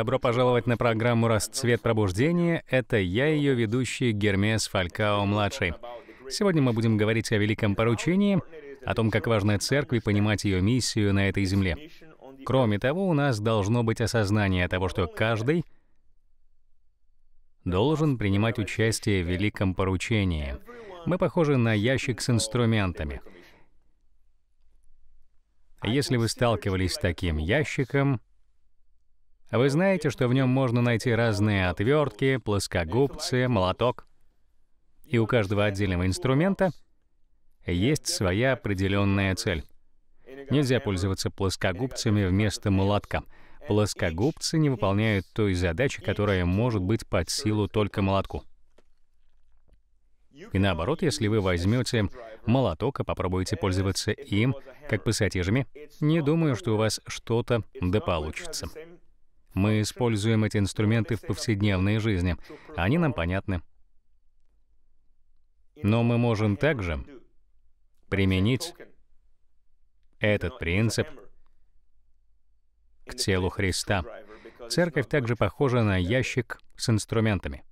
Добро пожаловать на программу «Расцвет пробуждения». Это я, ее ведущий Гермес Фалькао-младший. Сегодня мы будем говорить о великом поручении, о том, как важно церкви понимать ее миссию на этой земле. Кроме того, у нас должно быть осознание того, что каждый должен принимать участие в великом поручении. Мы похожи на ящик с инструментами. Если вы сталкивались с таким ящиком, а вы знаете, что в нем можно найти разные отвертки, плоскогубцы, молоток. И у каждого отдельного инструмента есть своя определенная цель. Нельзя пользоваться плоскогубцами вместо молотка. Плоскогубцы не выполняют той задачи, которая может быть под силу только молотку. И наоборот, если вы возьмете молоток и попробуете пользоваться им, как пассатижами, не думаю, что у вас что-то да получится. Мы используем эти инструменты в повседневной жизни. Они нам понятны. Но мы можем также применить этот принцип к телу Христа. Церковь также похожа на ящик с инструментами.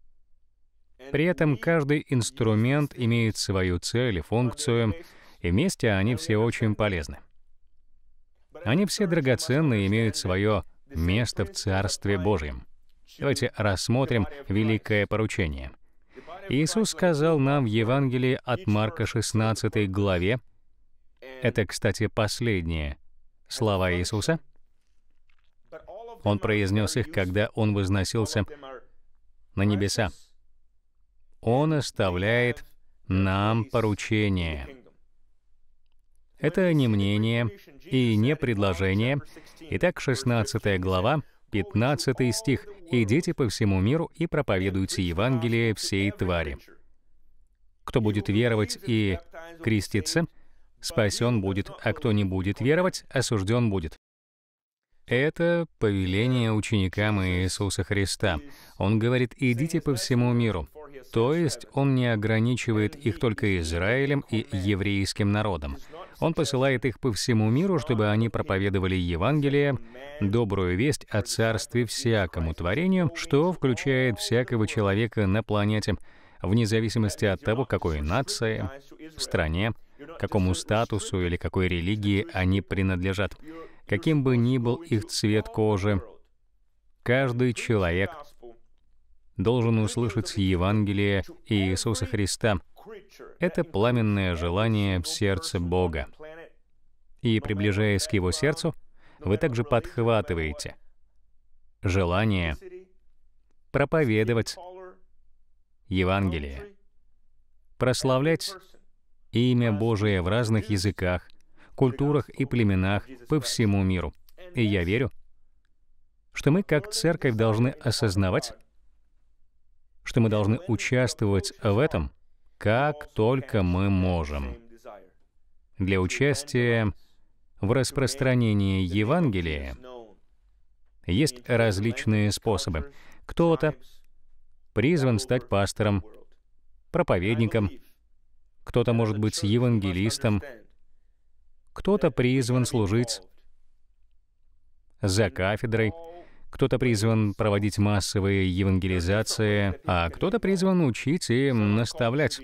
При этом каждый инструмент имеет свою цель и функцию, и вместе они все очень полезны. Они все драгоценны и имеют свое место в Царстве Божьем. Давайте рассмотрим великое поручение. Иисус сказал нам в Евангелии от Марка 16 главе, это, кстати, последние слова Иисуса, он произнес их, когда Он возносился на небеса. Он оставляет нам поручение. Это не мнение и не предложение. Итак, 16 глава, 15 стих. «Идите по всему миру и проповедуйте Евангелие всей твари». Кто будет веровать и креститься, спасен будет, а кто не будет веровать, осужден будет. Это повеление ученикам Иисуса Христа. Он говорит, идите по всему миру. То есть он не ограничивает их только Израилем и еврейским народом. Он посылает их по всему миру, чтобы они проповедовали Евангелие, добрую весть о царстве всякому творению, что включает всякого человека на планете, вне зависимости от того, какой нации, стране, какому статусу или какой религии они принадлежат каким бы ни был их цвет кожи, каждый человек должен услышать Евангелие Иисуса Христа. Это пламенное желание в сердце Бога. И приближаясь к Его сердцу, вы также подхватываете желание проповедовать Евангелие, прославлять имя Божие в разных языках, культурах и племенах по всему миру. И я верю, что мы как церковь должны осознавать, что мы должны участвовать в этом, как только мы можем. Для участия в распространении Евангелия есть различные способы. Кто-то призван стать пастором, проповедником, кто-то может быть евангелистом, кто-то призван служить за кафедрой, кто-то призван проводить массовые евангелизации, а кто-то призван учить и наставлять.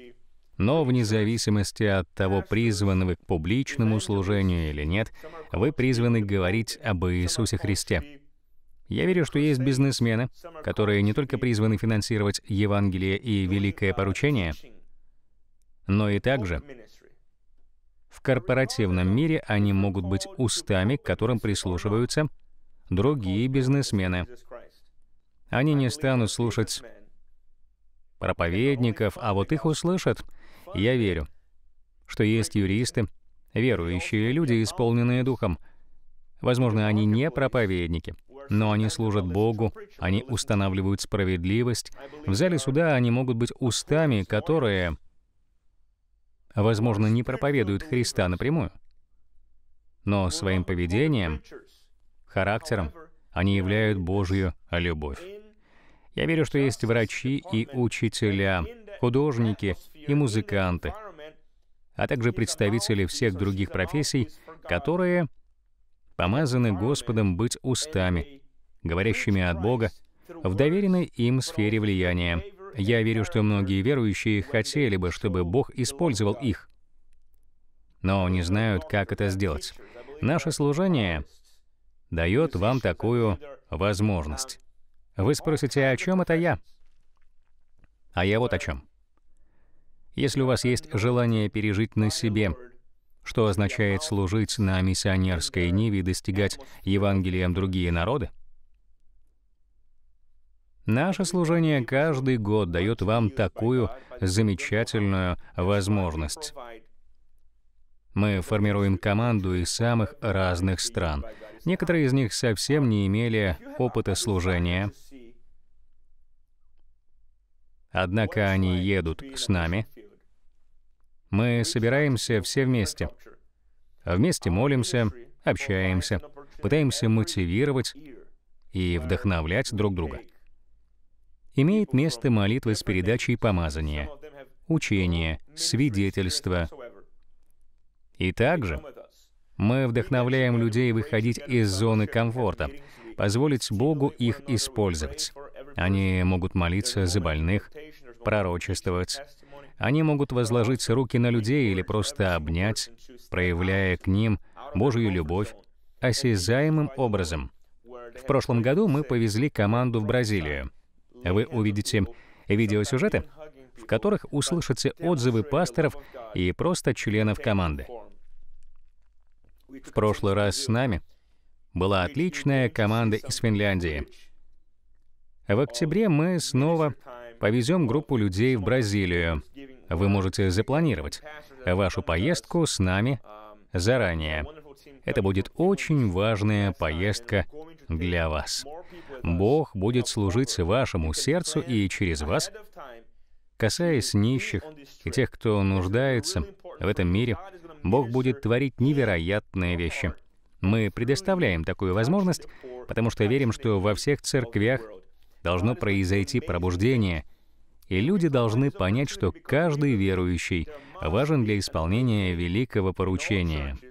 Но вне зависимости от того, призваны вы к публичному служению или нет, вы призваны говорить об Иисусе Христе. Я верю, что есть бизнесмены, которые не только призваны финансировать Евангелие и Великое Поручение, но и также в корпоративном мире они могут быть устами, к которым прислушиваются другие бизнесмены. Они не станут слушать проповедников, а вот их услышат. Я верю, что есть юристы, верующие люди, исполненные Духом. Возможно, они не проповедники, но они служат Богу, они устанавливают справедливость. В зале суда они могут быть устами, которые возможно, не проповедуют Христа напрямую, но своим поведением, характером они являют Божью любовь. Я верю, что есть врачи и учителя, художники и музыканты, а также представители всех других профессий, которые помазаны Господом быть устами, говорящими от Бога, в доверенной им сфере влияния, я верю, что многие верующие хотели бы, чтобы Бог использовал их, но не знают, как это сделать. Наше служение дает вам такую возможность. Вы спросите, «А о чем это я? А я вот о чем. Если у вас есть желание пережить на себе, что означает служить на миссионерской ниве и достигать Евангелием другие народы, Наше служение каждый год дает вам такую замечательную возможность. Мы формируем команду из самых разных стран. Некоторые из них совсем не имели опыта служения. Однако они едут с нами. Мы собираемся все вместе. Вместе молимся, общаемся, пытаемся мотивировать и вдохновлять друг друга имеет место молитва с передачей помазания, учение, свидетельство. И также мы вдохновляем людей выходить из зоны комфорта, позволить Богу их использовать. Они могут молиться за больных, пророчествовать. Они могут возложить руки на людей или просто обнять, проявляя к ним Божью любовь осязаемым образом. В прошлом году мы повезли команду в Бразилию. Вы увидите видеосюжеты, в которых услышите отзывы пасторов и просто членов команды. В прошлый раз с нами была отличная команда из Финляндии. В октябре мы снова повезем группу людей в Бразилию. Вы можете запланировать вашу поездку с нами заранее. Это будет очень важная поездка для вас. Бог будет служить вашему сердцу и через вас, касаясь нищих и тех, кто нуждается в этом мире, Бог будет творить невероятные вещи. Мы предоставляем такую возможность, потому что верим, что во всех церквях должно произойти пробуждение, и люди должны понять, что каждый верующий важен для исполнения великого поручения —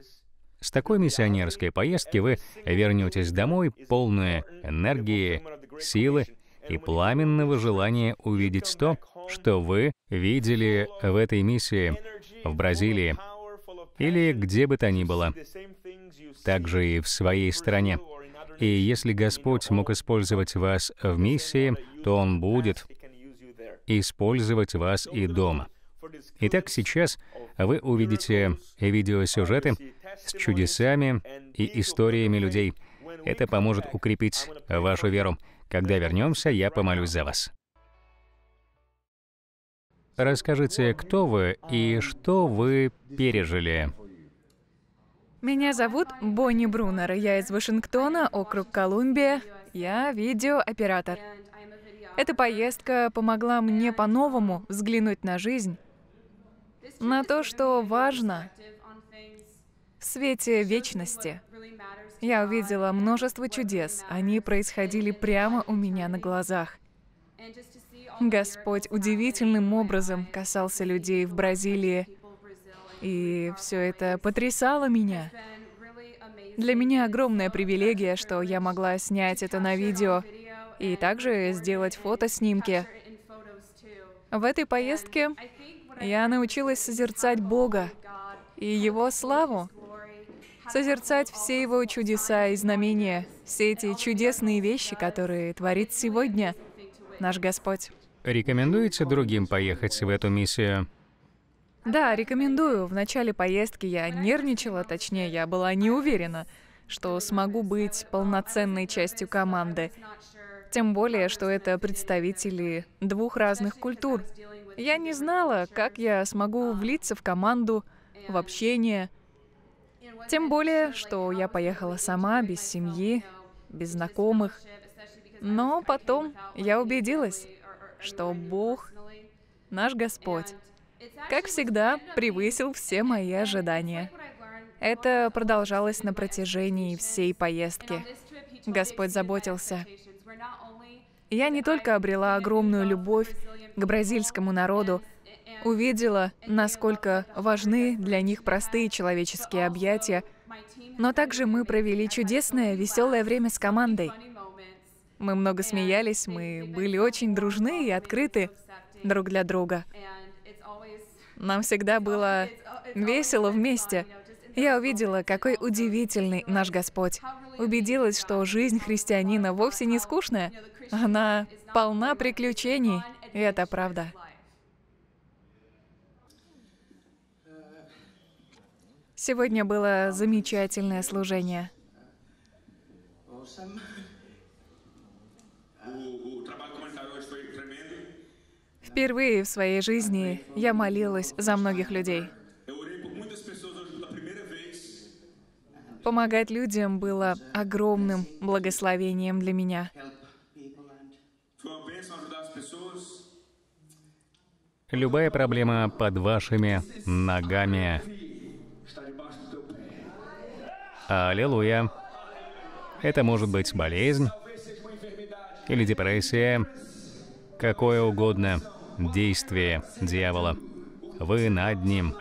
с такой миссионерской поездки вы вернетесь домой полные энергии, силы и пламенного желания увидеть то, что вы видели в этой миссии в Бразилии или где бы то ни было, также и в своей стране. И если Господь мог использовать вас в миссии, то Он будет использовать вас и дома. Итак, сейчас вы увидите видеосюжеты с чудесами и историями людей. Это поможет укрепить вашу веру. Когда вернемся, я помолюсь за вас. Расскажите, кто вы и что вы пережили. Меня зовут Бонни Брунер. Я из Вашингтона, округ Колумбия. Я видеооператор. Эта поездка помогла мне по-новому взглянуть на жизнь на то, что важно в свете вечности. Я увидела множество чудес. Они происходили прямо у меня на глазах. Господь удивительным образом касался людей в Бразилии, и все это потрясало меня. Для меня огромная привилегия, что я могла снять это на видео и также сделать фотоснимки. В этой поездке я научилась созерцать Бога и Его славу, созерцать все Его чудеса и знамения, все эти чудесные вещи, которые творит сегодня наш Господь. Рекомендуется другим поехать в эту миссию? Да, рекомендую. В начале поездки я нервничала, точнее, я была не уверена, что смогу быть полноценной частью команды. Тем более, что это представители двух разных культур. Я не знала, как я смогу влиться в команду, в общение. Тем более, что я поехала сама, без семьи, без знакомых. Но потом я убедилась, что Бог, наш Господь, как всегда, превысил все мои ожидания. Это продолжалось на протяжении всей поездки. Господь заботился я не только обрела огромную любовь к бразильскому народу, увидела, насколько важны для них простые человеческие объятия, но также мы провели чудесное, веселое время с командой. Мы много смеялись, мы были очень дружны и открыты друг для друга. Нам всегда было весело вместе. Я увидела, какой удивительный наш Господь убедилась, что жизнь христианина вовсе не скучная. Она полна приключений, и это правда. Сегодня было замечательное служение. Впервые в своей жизни я молилась за многих людей. Помогать людям было огромным благословением для меня. Любая проблема под вашими ногами. Аллилуйя. Это может быть болезнь или депрессия, какое угодно действие дьявола. Вы над ним.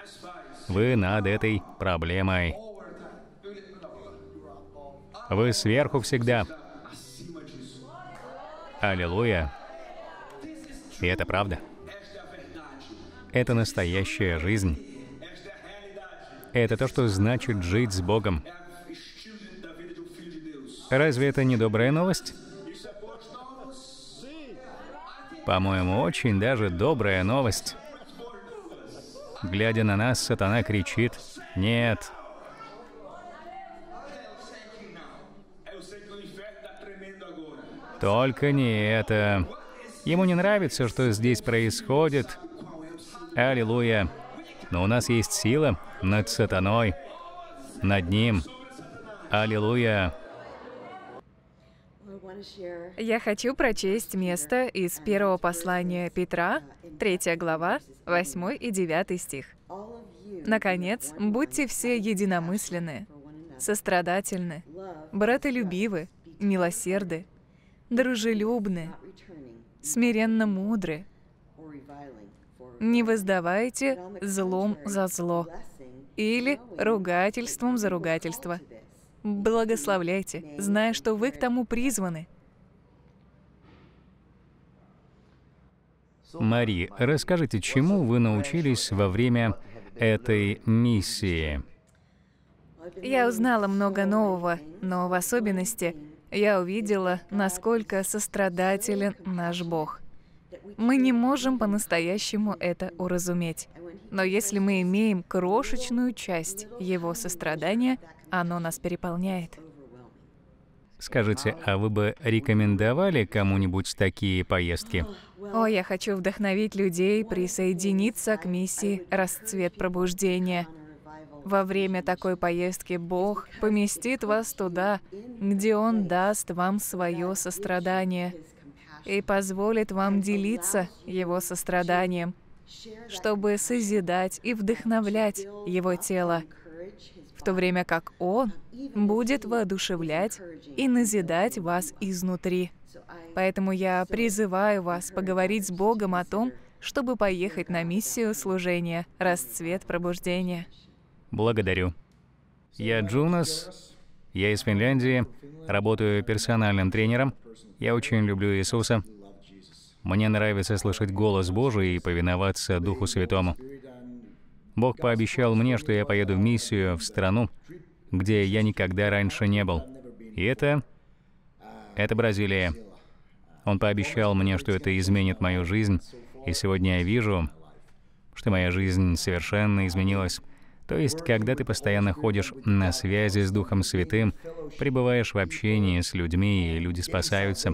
Вы над этой проблемой. Вы сверху всегда. Аллилуйя. И это правда. Это настоящая жизнь. Это то, что значит жить с Богом. Разве это не добрая новость? По-моему, очень даже добрая новость. Глядя на нас, сатана кричит, «Нет, Только не это. Ему не нравится, что здесь происходит. Аллилуйя. Но у нас есть сила над сатаной, над ним. Аллилуйя. Я хочу прочесть место из первого послания Петра, 3 глава, 8 и 9 стих. Наконец, будьте все единомысленны, сострадательны, братолюбивы, милосерды, дружелюбны, смиренно мудры. Не воздавайте злом за зло или ругательством за ругательство. Благословляйте, зная, что вы к тому призваны. Мари, расскажите, чему вы научились во время этой миссии? Я узнала много нового, но в особенности я увидела, насколько сострадателен наш Бог. Мы не можем по-настоящему это уразуметь. Но если мы имеем крошечную часть Его сострадания, оно нас переполняет. Скажите, а вы бы рекомендовали кому-нибудь такие поездки? О, я хочу вдохновить людей присоединиться к миссии «Расцвет пробуждения». Во время такой поездки Бог поместит вас туда, где Он даст вам свое сострадание и позволит вам делиться Его состраданием, чтобы созидать и вдохновлять Его тело, в то время как Он будет воодушевлять и назидать вас изнутри. Поэтому я призываю вас поговорить с Богом о том, чтобы поехать на миссию служения «Расцвет пробуждения». Благодарю. Я Джунас, я из Финляндии, работаю персональным тренером. Я очень люблю Иисуса. Мне нравится слышать голос Божий и повиноваться Духу Святому. Бог пообещал мне, что я поеду в миссию в страну, где я никогда раньше не был. И это... это Бразилия. Он пообещал мне, что это изменит мою жизнь, и сегодня я вижу, что моя жизнь совершенно изменилась. То есть, когда ты постоянно ходишь на связи с Духом Святым, пребываешь в общении с людьми, и люди спасаются.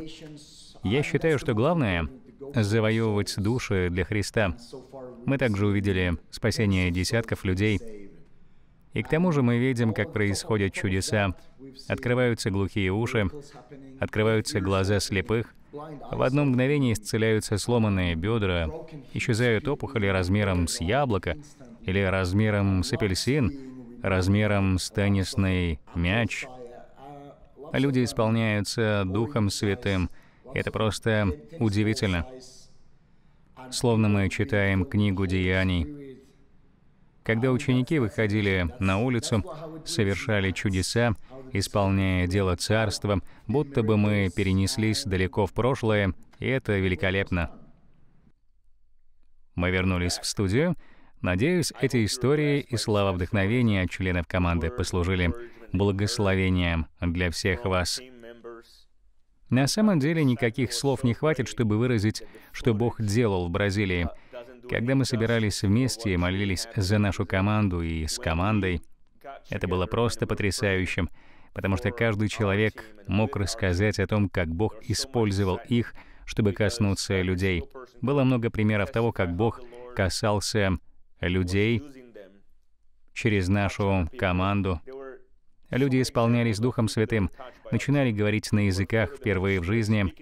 Я считаю, что главное — завоевывать души для Христа. Мы также увидели спасение десятков людей. И к тому же мы видим, как происходят чудеса. Открываются глухие уши, открываются глаза слепых, в одно мгновение исцеляются сломанные бедра, исчезают опухоли размером с яблоко, или размером с апельсин, размером с теннисный мяч. Люди исполняются Духом Святым. Это просто удивительно. Словно мы читаем книгу Деяний. Когда ученики выходили на улицу, совершали чудеса, исполняя дело царства, будто бы мы перенеслись далеко в прошлое, и это великолепно. Мы вернулись в студию, Надеюсь, эти истории и слова вдохновения членов команды послужили благословением для всех вас. На самом деле никаких слов не хватит, чтобы выразить, что Бог делал в Бразилии. Когда мы собирались вместе и молились за нашу команду и с командой, это было просто потрясающим, потому что каждый человек мог рассказать о том, как Бог использовал их, чтобы коснуться людей. Было много примеров того, как Бог касался людей через нашу команду. Люди исполнялись Духом Святым, начинали говорить на языках впервые в жизни.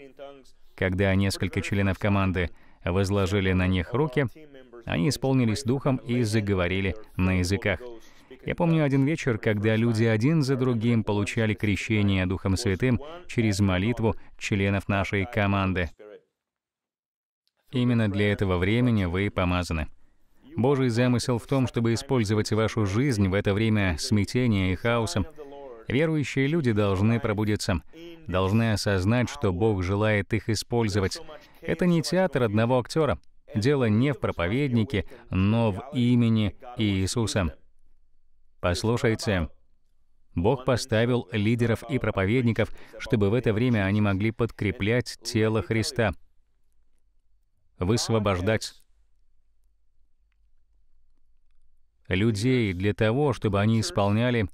Когда несколько членов команды возложили на них руки, они исполнились Духом и заговорили на языках. Я помню один вечер, когда люди один за другим получали крещение Духом Святым через молитву членов нашей команды. Именно для этого времени вы помазаны. Божий замысел в том, чтобы использовать вашу жизнь в это время смятения и хаоса. Верующие люди должны пробудиться, должны осознать, что Бог желает их использовать. Это не театр одного актера. Дело не в проповеднике, но в имени Иисуса. Послушайте, Бог поставил лидеров и проповедников, чтобы в это время они могли подкреплять тело Христа, высвобождать людей для того, чтобы они исполняли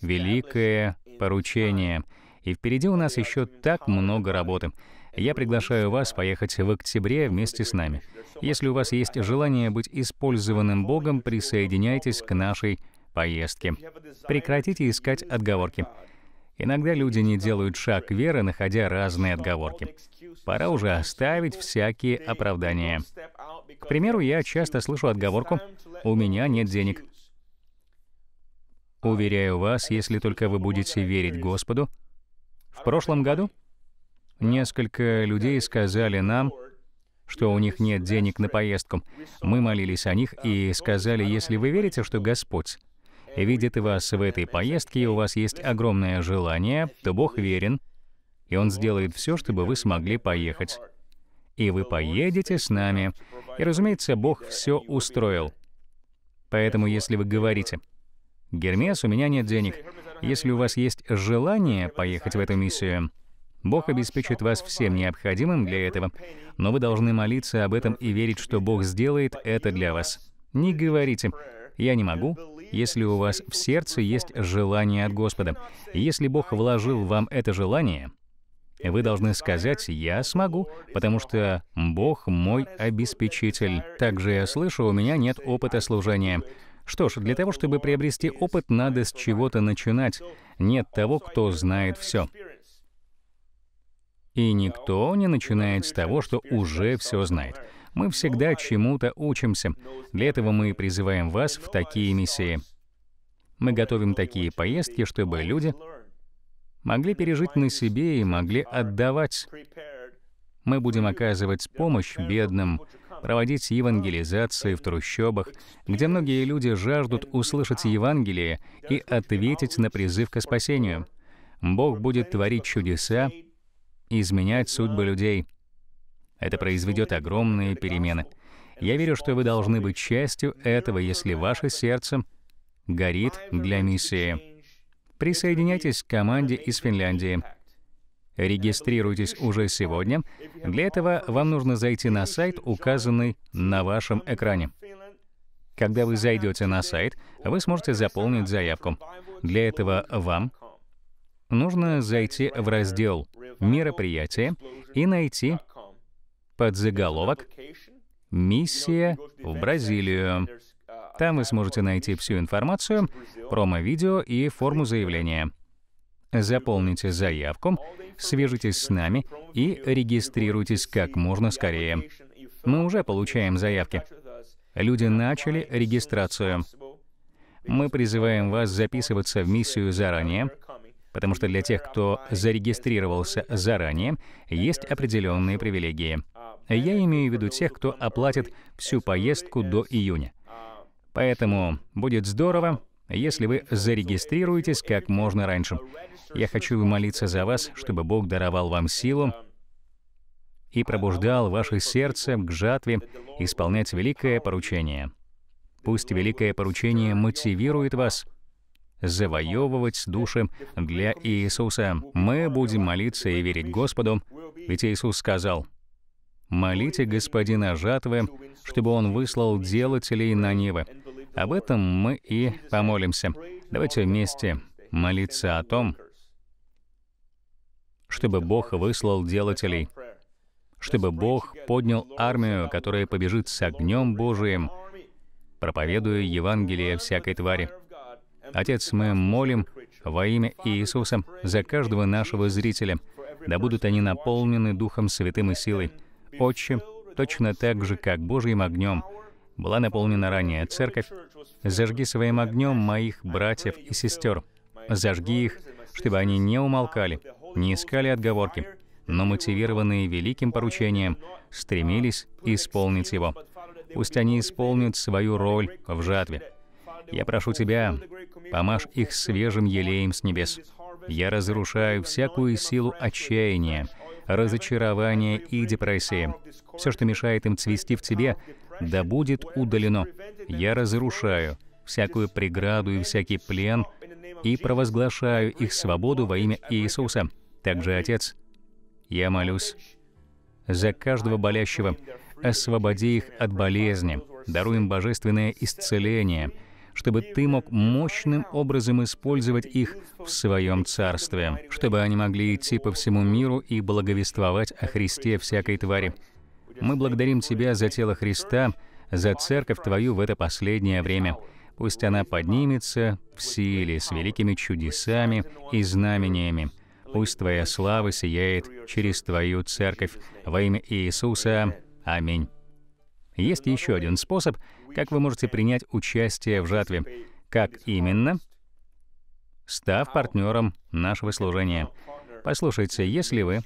великое поручение. И впереди у нас еще так много работы. Я приглашаю вас поехать в октябре вместе с нами. Если у вас есть желание быть использованным Богом, присоединяйтесь к нашей поездке. Прекратите искать отговорки. Иногда люди не делают шаг веры, находя разные отговорки. Пора уже оставить всякие оправдания. К примеру, я часто слышу отговорку «у меня нет денег». Уверяю вас, если только вы будете верить Господу. В прошлом году несколько людей сказали нам, что у них нет денег на поездку. Мы молились о них и сказали, если вы верите, что Господь видит вас в этой поездке, и у вас есть огромное желание, то Бог верен, и Он сделает все, чтобы вы смогли поехать. И вы поедете с нами. И, разумеется, Бог все устроил. Поэтому, если вы говорите, «Гермес, у меня нет денег», если у вас есть желание поехать в эту миссию, Бог обеспечит вас всем необходимым для этого, но вы должны молиться об этом и верить, что Бог сделает это для вас. Не говорите «я не могу», если у вас в сердце есть желание от Господа. Если Бог вложил вам это желание, вы должны сказать «я смогу», потому что Бог мой обеспечитель. Также я слышу, у меня нет опыта служения. Что ж, для того, чтобы приобрести опыт, надо с чего-то начинать. Нет того, кто знает все. И никто не начинает с того, что уже все знает. Мы всегда чему-то учимся. Для этого мы призываем вас в такие миссии. Мы готовим такие поездки, чтобы люди могли пережить на себе и могли отдавать. Мы будем оказывать помощь бедным, проводить евангелизации в трущобах, где многие люди жаждут услышать Евангелие и ответить на призыв к спасению. Бог будет творить чудеса, изменять судьбы людей. Это произведет огромные перемены. Я верю, что вы должны быть частью этого, если ваше сердце горит для миссии. Присоединяйтесь к команде из Финляндии. Регистрируйтесь уже сегодня. Для этого вам нужно зайти на сайт, указанный на вашем экране. Когда вы зайдете на сайт, вы сможете заполнить заявку. Для этого вам нужно зайти в раздел «Мероприятие» и найти под заголовок «Миссия в Бразилию». Там вы сможете найти всю информацию, промо-видео и форму заявления. Заполните заявку, свяжитесь с нами и регистрируйтесь как можно скорее. Мы уже получаем заявки. Люди начали регистрацию. Мы призываем вас записываться в миссию заранее, потому что для тех, кто зарегистрировался заранее, есть определенные привилегии. Я имею в виду тех, кто оплатит всю поездку до июня. Поэтому будет здорово, если вы зарегистрируетесь как можно раньше. Я хочу молиться за вас, чтобы Бог даровал вам силу и пробуждал ваше сердце к жатве исполнять великое поручение. Пусть великое поручение мотивирует вас завоевывать души для Иисуса. Мы будем молиться и верить Господу, ведь Иисус сказал, Молите господина жатвы, чтобы он выслал делателей на нивы. Об этом мы и помолимся. Давайте вместе молиться о том, чтобы Бог выслал делателей, чтобы Бог поднял армию, которая побежит с огнем Божиим, проповедуя Евангелие всякой твари. Отец, мы молим во имя Иисуса за каждого нашего зрителя, да будут они наполнены Духом Святым и силой, Отче, точно так же, как Божьим огнем была наполнена ранее церковь, зажги своим огнем моих братьев и сестер, зажги их, чтобы они не умолкали, не искали отговорки, но мотивированные великим поручением стремились исполнить его. Пусть они исполнят свою роль в жатве. Я прошу Тебя, помажь их свежим елеем с небес. Я разрушаю всякую силу отчаяния, разочарование и депрессии. Все, что мешает им цвести в тебе, да будет удалено. Я разрушаю всякую преграду и всякий плен и провозглашаю их свободу во имя Иисуса. Также, Отец, я молюсь за каждого болящего, освободи их от болезни, даруем божественное исцеление — чтобы ты мог мощным образом использовать их в своем царстве, чтобы они могли идти по всему миру и благовествовать о Христе всякой твари. Мы благодарим Тебя за тело Христа, за церковь Твою в это последнее время. Пусть она поднимется в силе, с великими чудесами и знамениями. Пусть Твоя слава сияет через Твою церковь. Во имя Иисуса. Аминь. Есть еще один способ — как вы можете принять участие в жатве? Как именно? Став партнером нашего служения. Послушайте, если вы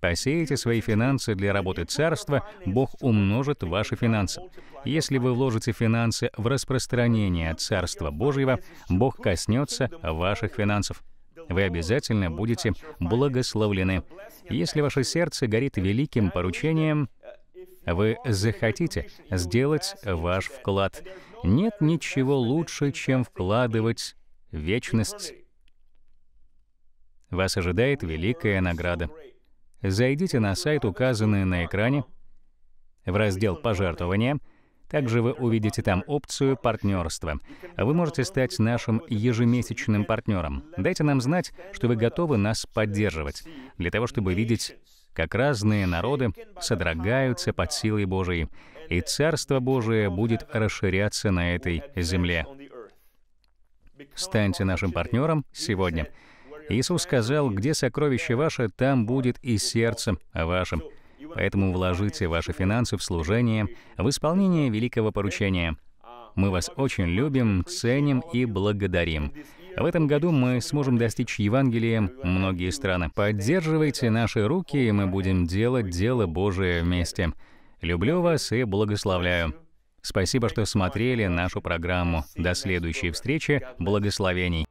посеете свои финансы для работы царства, Бог умножит ваши финансы. Если вы вложите финансы в распространение Царства Божьего, Бог коснется ваших финансов вы обязательно будете благословлены. Если ваше сердце горит великим поручением, вы захотите сделать ваш вклад. Нет ничего лучше, чем вкладывать вечность. Вас ожидает великая награда. Зайдите на сайт, указанный на экране, в раздел «Пожертвования», также вы увидите там опцию партнерства. Вы можете стать нашим ежемесячным партнером. Дайте нам знать, что вы готовы нас поддерживать, для того чтобы видеть как разные народы содрогаются под силой Божией, и Царство Божие будет расширяться на этой земле. Станьте нашим партнером сегодня. Иисус сказал, где сокровище ваше, там будет и сердце вашим. Поэтому вложите ваши финансы в служение, в исполнение великого поручения. Мы вас очень любим, ценим и благодарим. В этом году мы сможем достичь Евангелием многие страны. Поддерживайте наши руки, и мы будем делать дело Божие вместе. Люблю вас и благословляю. Спасибо, что смотрели нашу программу. До следующей встречи. Благословений.